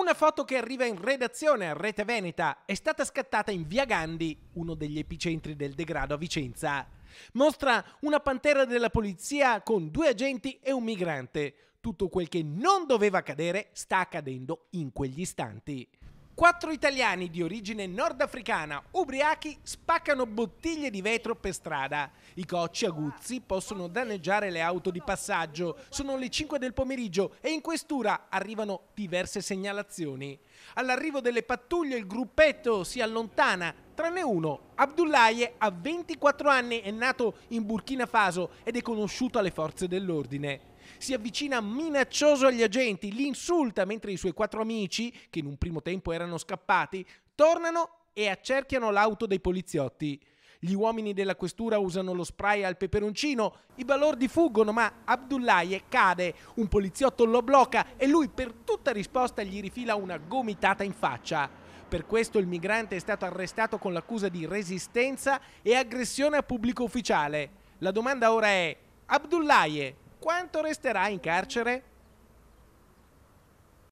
Una foto che arriva in redazione a Rete Veneta è stata scattata in via Gandhi, uno degli epicentri del degrado a Vicenza. Mostra una pantera della polizia con due agenti e un migrante. Tutto quel che non doveva accadere sta accadendo in quegli istanti. Quattro italiani di origine nordafricana, ubriachi, spaccano bottiglie di vetro per strada. I cocci aguzzi possono danneggiare le auto di passaggio. Sono le 5 del pomeriggio e in questura arrivano diverse segnalazioni. All'arrivo delle pattuglie il gruppetto si allontana, tranne uno, Abdullaye, ha 24 anni, è nato in Burkina Faso ed è conosciuto alle forze dell'ordine si avvicina minaccioso agli agenti, li insulta mentre i suoi quattro amici, che in un primo tempo erano scappati, tornano e accerchiano l'auto dei poliziotti. Gli uomini della questura usano lo spray al peperoncino, i balordi fuggono ma Abdullaye cade, un poliziotto lo blocca e lui per tutta risposta gli rifila una gomitata in faccia. Per questo il migrante è stato arrestato con l'accusa di resistenza e aggressione a pubblico ufficiale. La domanda ora è, Abdullaye quanto resterà in carcere?